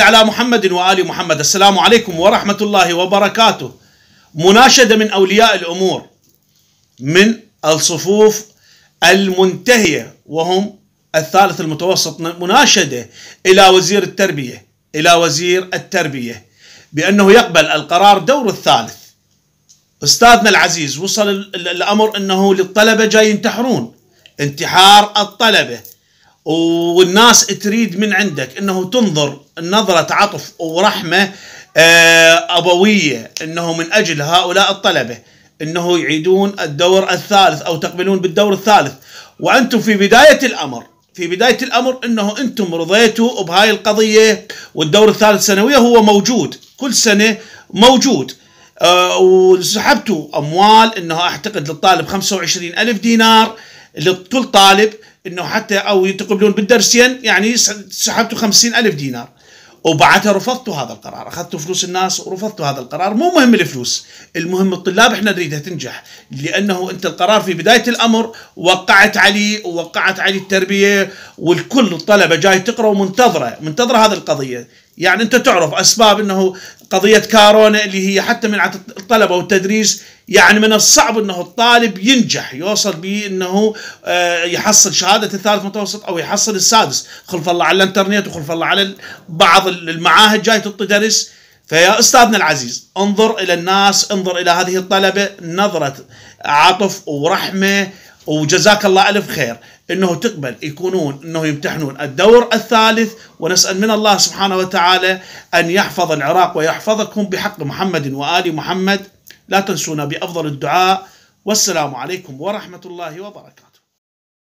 على محمد وآل محمد السلام عليكم ورحمة الله وبركاته مناشدة من أولياء الأمور من الصفوف المنتهية وهم الثالث المتوسط مناشدة إلى وزير التربية إلى وزير التربية بأنه يقبل القرار دور الثالث أستاذنا العزيز وصل الأمر أنه للطلبة جاي ينتحرون انتحار الطلبة والناس تريد من عندك انه تنظر نظره عطف ورحمه آه، ابويه انه من اجل هؤلاء الطلبه انه يعيدون الدور الثالث او تقبلون بالدور الثالث وانتم في بدايه الامر في بدايه الامر انه انتم رضيتوا بهاي القضيه والدور الثالث سنويه هو موجود كل سنه موجود آه، وسحبتوا اموال انه اعتقد للطالب 25 الف دينار لكل طالب انه حتى او يتقبلون بالدرسين يعني سحبت خمسين ألف دينار وبعدها رفضت هذا القرار اخذت فلوس الناس ورفضت هذا القرار مو مهم الفلوس المهم الطلاب احنا نريدها تنجح لانه انت القرار في بدايه الامر وقعت عليه ووقعت عليه التربيه والكل الطلبه جاي تقرا ومنتظره منتظره هذه القضيه يعني انت تعرف اسباب انه قضيه كورونا اللي هي حتى من الطلبه والتدريس يعني من الصعب انه الطالب ينجح يوصل به انه آه، يحصل شهاده الثالث متوسط او يحصل السادس خلف الله على الانترنت وخلف الله على بعض المعاهد جاي تدرس فيا استاذنا العزيز انظر الى الناس انظر الى هذه الطلبه نظره عطف ورحمه وجزاك الله الف خير انه تقبل يكونون انه يمتحنون الدور الثالث ونسال من الله سبحانه وتعالى ان يحفظ العراق ويحفظكم بحق محمد وال محمد لا تنسونا بافضل الدعاء والسلام عليكم ورحمه الله وبركاته